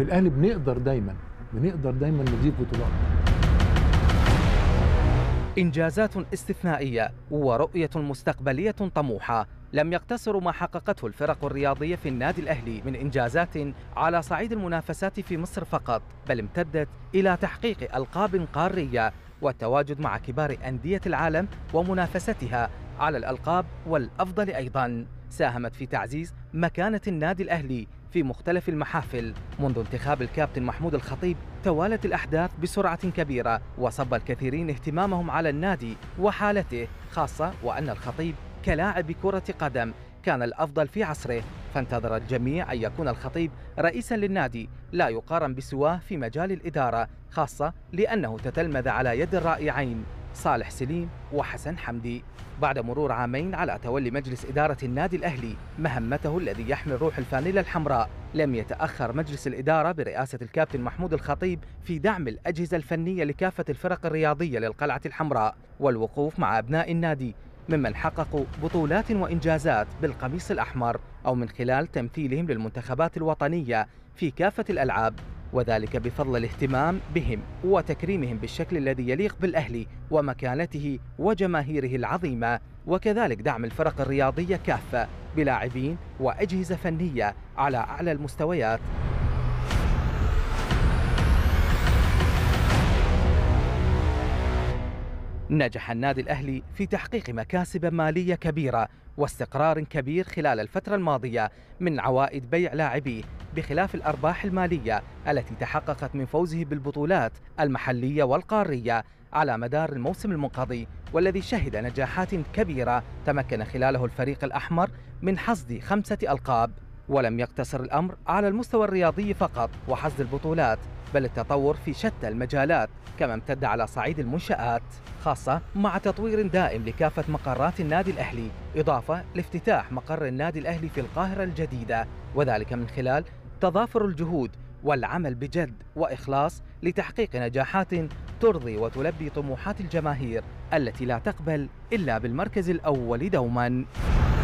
في الاهلي بنقدر دايما بنقدر دايما نجيب بطولات انجازات استثنائيه ورؤيه مستقبليه طموحه لم يقتصر ما حققته الفرق الرياضيه في النادي الاهلي من انجازات على صعيد المنافسات في مصر فقط بل امتدت الى تحقيق القاب قاريه والتواجد مع كبار انديه العالم ومنافستها على الالقاب والافضل ايضا ساهمت في تعزيز مكانه النادي الاهلي في مختلف المحافل منذ انتخاب الكابتن محمود الخطيب توالت الأحداث بسرعة كبيرة وصب الكثيرين اهتمامهم على النادي وحالته خاصة وأن الخطيب كلاعب كرة قدم كان الأفضل في عصره فانتظر الجميع أن يكون الخطيب رئيسا للنادي لا يقارن بسواه في مجال الإدارة خاصة لأنه تتلمذ على يد الرائعين صالح سليم وحسن حمدي بعد مرور عامين على تولي مجلس إدارة النادي الأهلي مهمته الذي يحمل روح الفانيلا الحمراء لم يتأخر مجلس الإدارة برئاسة الكابتن محمود الخطيب في دعم الأجهزة الفنية لكافة الفرق الرياضية للقلعة الحمراء والوقوف مع أبناء النادي ممن حققوا بطولات وإنجازات بالقميص الأحمر أو من خلال تمثيلهم للمنتخبات الوطنية في كافة الألعاب وذلك بفضل الاهتمام بهم وتكريمهم بالشكل الذي يليق بالأهلي ومكانته وجماهيره العظيمة وكذلك دعم الفرق الرياضية كافة بلاعبين وأجهزة فنية على أعلى المستويات نجح النادي الأهلي في تحقيق مكاسب مالية كبيرة واستقرار كبير خلال الفترة الماضية من عوائد بيع لاعبيه بخلاف الأرباح المالية التي تحققت من فوزه بالبطولات المحلية والقارية على مدار الموسم المنقضي والذي شهد نجاحات كبيرة تمكن خلاله الفريق الأحمر من حصد خمسة ألقاب ولم يقتصر الأمر على المستوى الرياضي فقط وحصد البطولات بل التطور في شتى المجالات كما امتد على صعيد المنشآت خاصة مع تطوير دائم لكافة مقرات النادي الأهلي إضافة لافتتاح مقر النادي الأهلي في القاهرة الجديدة وذلك من خلال تضافر الجهود والعمل بجد وإخلاص لتحقيق نجاحات ترضي وتلبي طموحات الجماهير التي لا تقبل إلا بالمركز الأول دوماً